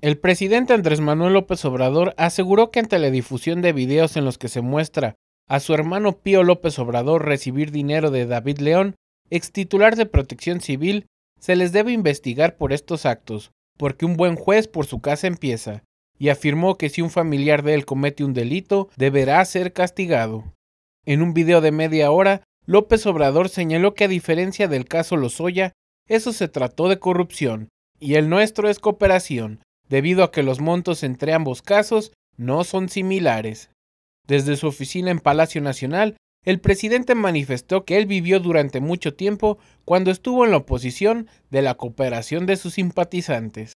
El presidente Andrés Manuel López Obrador aseguró que ante la difusión de videos en los que se muestra a su hermano Pío López Obrador recibir dinero de David León, ex titular de Protección Civil, se les debe investigar por estos actos, porque un buen juez por su casa empieza, y afirmó que si un familiar de él comete un delito, deberá ser castigado. En un video de media hora, López Obrador señaló que a diferencia del caso Lozoya, eso se trató de corrupción, y el nuestro es cooperación, debido a que los montos entre ambos casos no son similares. Desde su oficina en Palacio Nacional, el presidente manifestó que él vivió durante mucho tiempo cuando estuvo en la oposición de la cooperación de sus simpatizantes.